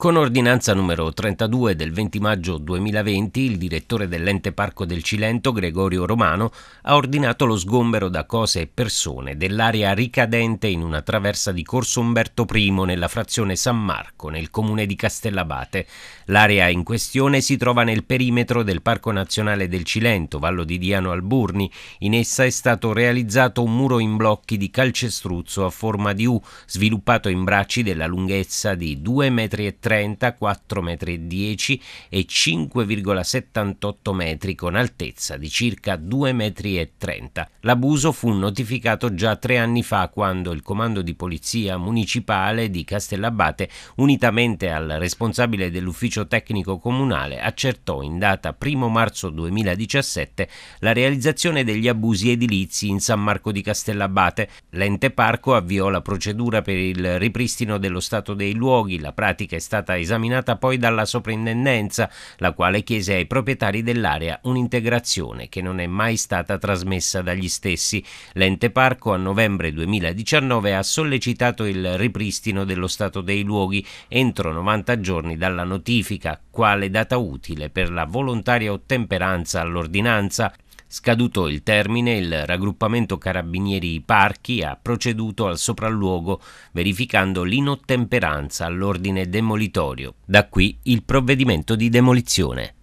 Con ordinanza numero 32 del 20 maggio 2020, il direttore dell'ente parco del Cilento, Gregorio Romano, ha ordinato lo sgombero da cose e persone dell'area ricadente in una traversa di Corso Umberto I nella frazione San Marco, nel comune di Castellabate. L'area in questione si trova nel perimetro del Parco Nazionale del Cilento, Vallo di Diano Alburni. In essa è stato realizzato un muro in blocchi di calcestruzzo a forma di U, sviluppato in bracci della lunghezza di 2,30 m 4,30 m, 4,10 m e 5,78 metri con altezza di circa 2,30 m. L'abuso fu notificato già tre anni fa quando il comando di polizia municipale di Castellabate, unitamente al responsabile dell'ufficio tecnico comunale, accertò in data 1 marzo 2017 la realizzazione degli abusi edilizi in San Marco di Castellabate. L'ente parco avviò la procedura per il ripristino dello stato dei luoghi, la pratica è stata stata esaminata poi dalla soprintendenza, la quale chiese ai proprietari dell'area un'integrazione che non è mai stata trasmessa dagli stessi. L'ente parco a novembre 2019 ha sollecitato il ripristino dello stato dei luoghi entro 90 giorni dalla notifica, quale data utile per la volontaria ottemperanza all'ordinanza Scaduto il termine, il raggruppamento Carabinieri Parchi ha proceduto al sopralluogo verificando l'inottemperanza all'ordine demolitorio. Da qui il provvedimento di demolizione.